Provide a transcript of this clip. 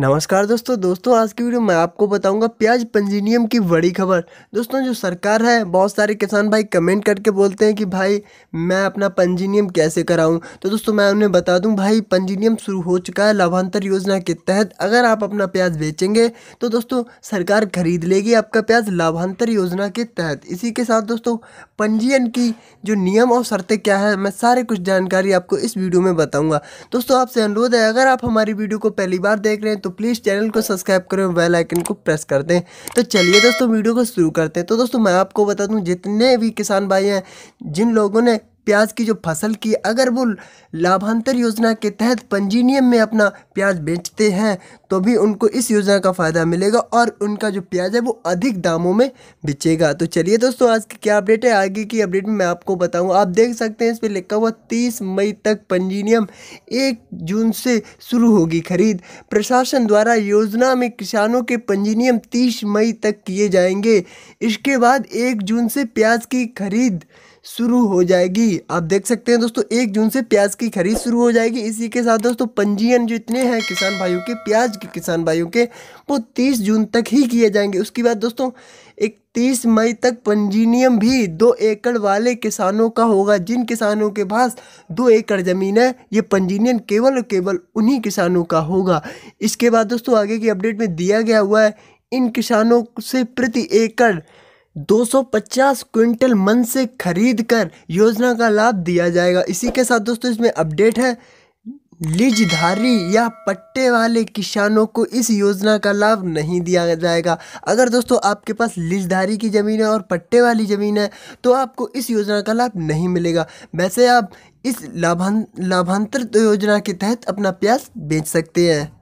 नमस्कार दोस्तों दोस्तों आज की वीडियो मैं आपको बताऊंगा प्याज पंजीनियम की बड़ी खबर दोस्तों जो सरकार है बहुत सारे किसान भाई कमेंट करके बोलते हैं कि भाई मैं अपना पंजीनियम कैसे कराऊं तो दोस्तों मैं उन्हें बता दूं भाई पंजीनियम शुरू हो चुका है लाभांतर योजना के तहत अगर आप अपना प्याज बेचेंगे तो दोस्तों सरकार खरीद लेगी आपका प्याज लाभांतर योजना के तहत इसी के साथ दोस्तों पंजीयन की जो नियम और शर्तें क्या है मैं सारे कुछ जानकारी आपको इस वीडियो में बताऊँगा दोस्तों आपसे अनुरोध है अगर आप हमारी वीडियो को पहली बार देख रहे हैं तो तो प्लीज़ चैनल को सब्सक्राइब करें बेल आइकन को प्रेस कर दें तो चलिए दोस्तों वीडियो को शुरू करते हैं तो दोस्तों मैं आपको बता दूँ जितने भी किसान भाई हैं जिन लोगों ने प्याज की जो फसल की अगर वो लाभांतर योजना के तहत पंजीनियम में अपना प्याज बेचते हैं तो भी उनको इस योजना का फ़ायदा मिलेगा और उनका जो प्याज है वो अधिक दामों में बेचेगा तो चलिए दोस्तों आज की क्या अपडेट है आगे की अपडेट में मैं आपको बताऊँ आप देख सकते हैं इस पर लिखा हुआ तीस मई तक पंजीनियम एक जून से शुरू होगी खरीद प्रशासन द्वारा योजना में किसानों के पंजीनियम तीस मई तक किए जाएंगे इसके बाद एक जून से प्याज की खरीद शुरू हो जाएगी आप देख सकते हैं दोस्तों एक जून से प्याज की खरीद शुरू हो जाएगी इसी के साथ दोस्तों पंजीयन जो इतने हैं किसान भाइयों के प्याज के किसान भाइयों के वो तीस जून तक ही किए जाएंगे उसके बाद दोस्तों तीस मई तक पंजीनियम भी दो एकड़ वाले किसानों का होगा जिन किसानों के पास दो एकड़ ज़मीन है ये पंजीनियन केवल और केवल उन्हीं किसानों का होगा इसके बाद दोस्तों आगे की अपडेट में दिया गया हुआ है इन किसानों से प्रति एकड़ 250 क्विंटल मन से खरीद कर योजना का लाभ दिया जाएगा इसी के साथ दोस्तों इसमें अपडेट है लीजधारी या पट्टे वाले किसानों को इस योजना का लाभ नहीं दिया जाएगा अगर दोस्तों आपके पास लीजधारी की ज़मीन है और पट्टे वाली ज़मीन है तो आपको इस योजना का लाभ नहीं मिलेगा वैसे आप इस लाभान लाभांतरित योजना के तहत अपना प्याज बेच सकते हैं